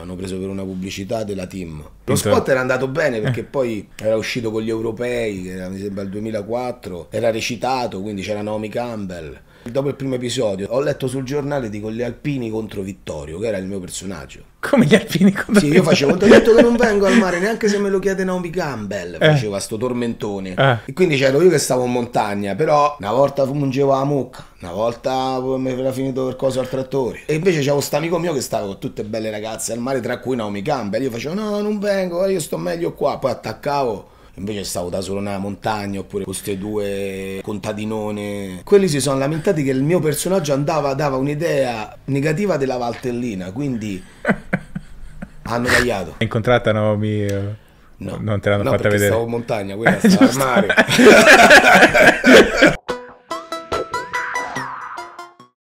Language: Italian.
Hanno preso per una pubblicità della team. Lo spot era andato bene perché eh. poi era uscito con gli europei, era, mi sembra il 2004, era recitato, quindi c'era Naomi Campbell. Dopo il primo episodio ho letto sul giornale di con gli alpini contro Vittorio, che era il mio personaggio. Come gli alpini contro Sì, io facevo, ti ho detto che non vengo al mare neanche se me lo chiede Naomi Campbell, eh. faceva sto tormentone. Eh. E quindi c'ero io che stavo in montagna, però una volta fungevo la mucca una volta mi aveva finito per cose al trattore. E invece c'era questo amico mio che stava con tutte belle ragazze al mare, tra cui Naomi Campbell. Io facevo, no, non vengo, eh, io sto meglio qua. Poi attaccavo. Invece stavo da solo nella montagna oppure queste due contadinone. Quelli si sono lamentati che il mio personaggio andava, dava un'idea negativa della Valtellina, quindi hanno tagliato. Hai incontrata Naomi? Eh? No, non te l'hanno no, fatta vedere. Stavo in montagna, quella eh, stava al mare.